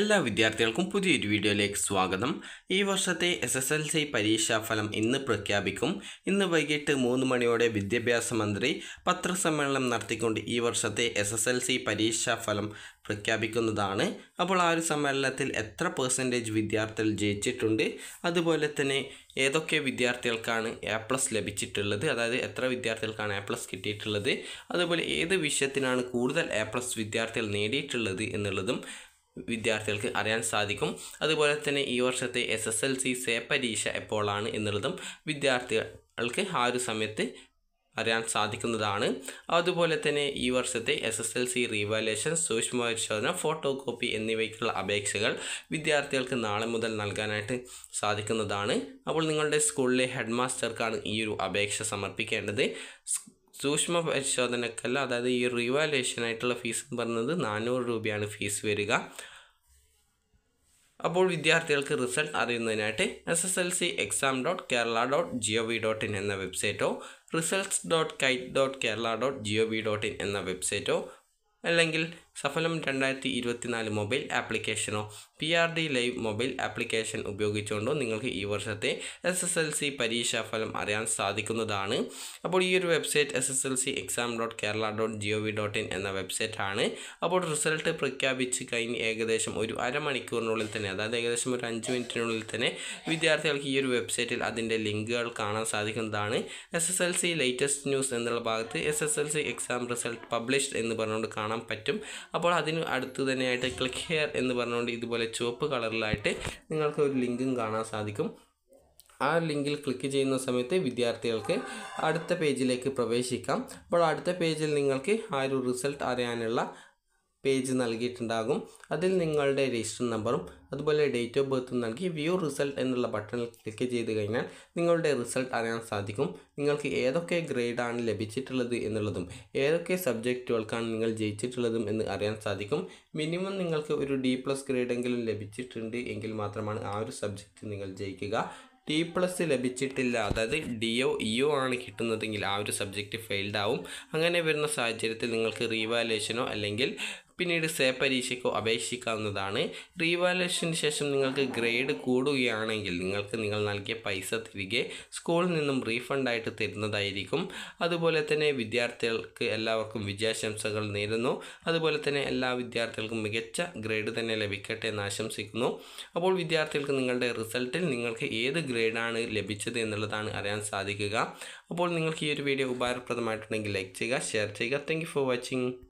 എല്ലാ വിദ്യാർത്ഥികൾക്കും പുതിയൊരു വീഡിയോയിലേക്ക് സ്വാഗതം ഈ വർഷത്തെ എസ് എസ് എൽ സി പരീക്ഷാഫലം ഇന്ന് പ്രഖ്യാപിക്കും ഇന്ന് വൈകിട്ട് മൂന്ന് മണിയോടെ വിദ്യാഭ്യാസ മന്ത്രി പത്രസമ്മേളനം നടത്തിക്കൊണ്ട് ഈ വർഷത്തെ എസ് എസ് എൽ സി പരീക്ഷാഫലം പ്രഖ്യാപിക്കുന്നതാണ് അപ്പോൾ ആ ഒരു സമ്മേളനത്തിൽ എത്ര പേഴ്സൻറ്റേജ് വിദ്യാർത്ഥികൾ ജയിച്ചിട്ടുണ്ട് അതുപോലെ തന്നെ ഏതൊക്കെ വിദ്യാർത്ഥികൾക്കാണ് എ പ്ലസ് ലഭിച്ചിട്ടുള്ളത് അതായത് എത്ര വിദ്യാർത്ഥികൾക്കാണ് എ പ്ലസ് കിട്ടിയിട്ടുള്ളത് അതുപോലെ ഏത് വിഷയത്തിനാണ് കൂടുതൽ എ പ്ലസ് വിദ്യാർത്ഥികൾ നേടിയിട്ടുള്ളത് എന്നുള്ളതും വിദ്യാർത്ഥികൾക്ക് അറിയാൻ സാധിക്കും അതുപോലെ തന്നെ ഈ വർഷത്തെ S S L C SAY പരീക്ഷ എപ്പോഴാണ് എന്നുള്ളതും വിദ്യാർത്ഥികൾക്ക് ആ ഒരു സമയത്ത് അറിയാൻ സാധിക്കുന്നതാണ് അതുപോലെ തന്നെ ഈ വർഷത്തെ S S L C revaluation പരിശോധന ഫോട്ടോ കോപ്പി എന്നിവയ്ക്കുള്ള അപേക്ഷകൾ വിദ്യാർത്ഥികൾക്ക് നാളെ മുതൽ നൽകാനായിട്ട് സാധിക്കുന്നതാണ് അപ്പോൾ നിങ്ങളുടെ സ്കൂളിലെ ഹെഡ് മാസ്റ്റർക്കാണ് ഈ ഒരു അപേക്ഷ സമർപ്പിക്കേണ്ടത് സൂക്ഷ്മ പരിശോധനക്കല്ല അതായത് ഈ റീവാലേഷനായിട്ടുള്ള ആയിട്ടുള്ള ഫീസ് പറയുന്നത് നാനൂറ് രൂപയാണ് ഫീസ് വരിക അപ്പോൾ വിദ്യാർത്ഥികൾക്ക് റിസൾട്ട് അറിയുന്നതിനായിട്ട് S S L C exam dot Kerala dot G O V dot in എന്ന വെബ്സൈറ്റോ results dot kite dot Kerala dot G O V dot in എന്ന വെബ്സൈറ്റോ അല്ലെങ്കിൽ സഫലം രണ്ടായിരത്തി നാല് മൊബൈൽ ആപ്ലിക്കേഷനോ P R D live mobile application ഉപയോഗിച്ചുകൊണ്ടോ നിങ്ങൾക്ക് ഈ വർഷത്തെ എസ് എസ് എൽ സി പരീക്ഷാ ഫലം അറിയാൻ സാധിക്കുന്നതാണ് അപ്പോൾ ഈ ഒരു website S S L C exam dot Kerala dot G O V dot in എന്ന വെബ്സൈറ്റാണ് അപ്പോൾ റിസൾട്ട് പ്രഖ്യാപിച്ച് കഴിഞ്ഞ് ഏകദേശം ഒരു അരമണിക്കൂറിനുള്ളിൽ തന്നെ അതായത് ഏകദേശം ഒരു അഞ്ച് മിനിറ്റിനുള്ളിൽ തന്നെ വിദ്യാർത്ഥികൾക്ക് ഈ ഒരു വെബ്സൈറ്റിൽ അതിൻ്റെ ലിങ്കുകൾ കാണാൻ സാധിക്കുന്നതാണ് S S L C latest news എന്നുള്ള ഭാഗത്ത് S S L C exam result published എന്ന് പറഞ്ഞുകൊണ്ട് കാണാം കാണാൻ പറ്റും അപ്പോൾ അതിന് അടുത്ത് തന്നെയായിട്ട് ക്ലിക്ക് ഹെയർ എന്ന് പറഞ്ഞുകൊണ്ട് ഇതുപോലെ ചുവപ്പ് കളറിലായിട്ട് നിങ്ങൾക്ക് ഒരു ലിങ്കും കാണാൻ സാധിക്കും ആ ലിങ്കിൽ ക്ലിക്ക് ചെയ്യുന്ന സമയത്ത് വിദ്യാർത്ഥികൾക്ക് അടുത്ത പേജിലേക്ക് പ്രവേശിക്കാം അപ്പോൾ അടുത്ത പേജിൽ നിങ്ങൾക്ക് ആ ഒരു റിസൾട്ട് അറിയാനുള്ള പേജ് നൽകിയിട്ടുണ്ടാകും അതിൽ നിങ്ങളുടെ രജിസ്റ്റർ നമ്പറും അതുപോലെ ഡേറ്റ് ഓഫ് ബർത്തും നൽകി വ്യൂ റിസൾട്ട് എന്നുള്ള ബട്ടണിൽ ക്ലിക്ക് ചെയ്ത് കഴിഞ്ഞാൽ നിങ്ങളുടെ റിസൾട്ട് അറിയാൻ സാധിക്കും നിങ്ങൾക്ക് ഏതൊക്കെ ഗ്രേഡാണ് ലഭിച്ചിട്ടുള്ളത് എന്നുള്ളതും ഏതൊക്കെ സബ്ജക്റ്റുകൾക്കാണ് നിങ്ങൾ ജയിച്ചിട്ടുള്ളതും എന്ന് അറിയാൻ സാധിക്കും മിനിമം നിങ്ങൾക്ക് ഒരു ഡി പ്ലസ് ഗ്രേഡെങ്കിലും ലഭിച്ചിട്ടുണ്ട് എങ്കിൽ മാത്രമാണ് ആ ഒരു സബ്ജക്റ്റ് നിങ്ങൾ ജയിക്കുക ടി പ്ലസ് ലഭിച്ചിട്ടില്ല അതായത് ഡി ഇ ഒ ആണ് കിട്ടുന്നതെങ്കിൽ ആ ഒരു സബ്ജക്റ്റ് ഫെയിൽഡ് ആവും അങ്ങനെ വരുന്ന സാഹചര്യത്തിൽ നിങ്ങൾക്ക് റീവാലേഷനോ അല്ലെങ്കിൽ പിന്നീട് സേ പരീക്ഷയ്ക്കോ അപേക്ഷിക്കാവുന്നതാണ് റീവാലുവേഷന് ശേഷം നിങ്ങൾക്ക് ഗ്രേഡ് കൂടുകയാണെങ്കിൽ നിങ്ങൾക്ക് നിങ്ങൾ നൽകിയ പൈസ തിരികെ സ്കൂളിൽ നിന്നും റീഫണ്ടായിട്ട് തരുന്നതായിരിക്കും അതുപോലെ തന്നെ വിദ്യാർത്ഥികൾക്ക് എല്ലാവർക്കും വിജയാശംസകൾ നേരുന്നു അതുപോലെ തന്നെ എല്ലാ വിദ്യാർത്ഥികൾക്കും മികച്ച ഗ്രേഡ് തന്നെ ലഭിക്കട്ടെ എന്ന് ആശംസിക്കുന്നു അപ്പോൾ വിദ്യാർത്ഥികൾക്ക് നിങ്ങളുടെ റിസൾട്ടിൽ നിങ്ങൾക്ക് ഏത് ഗ്രേഡാണ് ലഭിച്ചത് എന്നുള്ളതാണ് അറിയാൻ സാധിക്കുക അപ്പോൾ നിങ്ങൾക്ക് ഈ ഒരു വീഡിയോ ഉപകാരപ്രദമായിട്ടുണ്ടെങ്കിൽ ലൈക്ക് ചെയ്യുക ഷെയർ ചെയ്യുക താങ്ക് ഫോർ വാച്ചിങ്